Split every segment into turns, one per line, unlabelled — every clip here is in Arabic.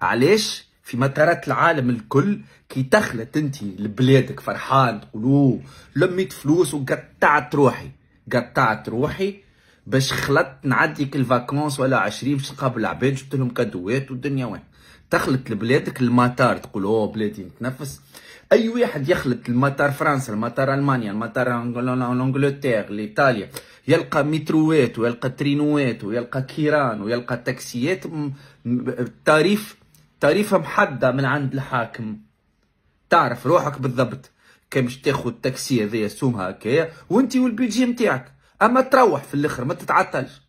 علاش في مطارات العالم الكل كي دخلت انت لبلادك فرحان تقولوا لميت فلوس وقطعت روحي قطعت روحي باش خلطت نعدي كل فاكونس ولا عشرين باش نقابل العباد جبت لهم كادوات والدنيا وين دخلت لبلادك المطار تقول اوه بلادي نتنفس اي واحد يخلط المطار فرنسا المطار المانيا المطار انجلتير ايطاليا يلقى متروات ويلقى ترينوات ويلقى كيران ويلقى تاكسيات تعريف تعريفها محدة من عند الحاكم تعرف روحك بالضبط كي مش تاخد تاكسي هذايا سومها هكايا وانت والبيجي نتاعك اما تروح في الاخر ما تتعطلش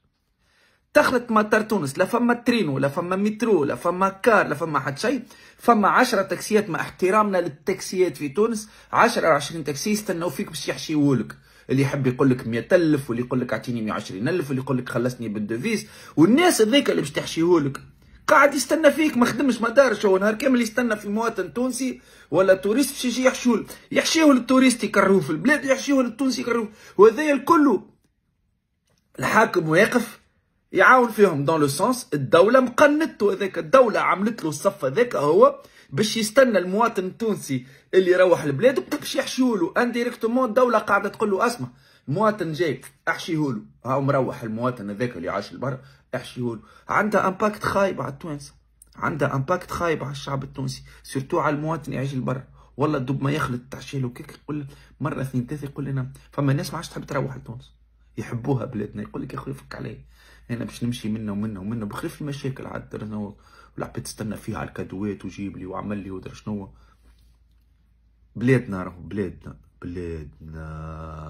تخلط مطار تونس لا فما ترينو لا فما مترو لا فما كار لا فما حد شيء فما عشرة تاكسيات مع احترامنا للتاكسيات في تونس عشرة او عشرين تاكسي يستناو فيك باش يحشيولك اللي يحب يقول لك الف واللي يقول لك اعطيني الف واللي يقول لك خلصني بالدوفيز والناس هذيك اللي باش تحشيهولك قاعد يستنى فيك ما خدمش ما دارش هو نهار كامل يستنى في مواطن تونسي ولا توريست باش يجي يحشول يحشيه للتوريست يكرهوه في البلاد يحشيه للتونسي يكرهوه وهذايا الكل الحاكم واقف يعاون فيهم دون لو سونس الدوله مقنته هذاك الدوله عملت له الصف هذاك هو باش يستنى المواطن التونسي اللي يروح البلاد باش يحشوا له انديريكتومون الدوله قاعده تقول له اسمع مواطن جاي احشيه له هاو مروح المواطن هذاك اللي عاش البر احشيه له عندها امباكت خايب على التوانسه عندها امباكت خايب على الشعب التونسي سيرتو على المواطن يعيش البر والله دوب ما يخلط تحشيه له كيك يقول مره اثنين ثلاثه يقول لنا فما ناس ما عادش تحب تروح لتونس يحبوها بلادنا يقول لك يا خويا فك علي انا باش نمشي منه ومنه ومنه بخلاف المشاكل عاد درنا والعباد تستنى فيها على الكادوات وجيب لي وعمل لي ودر شنو بلادنا راهو بلادنا بلادنا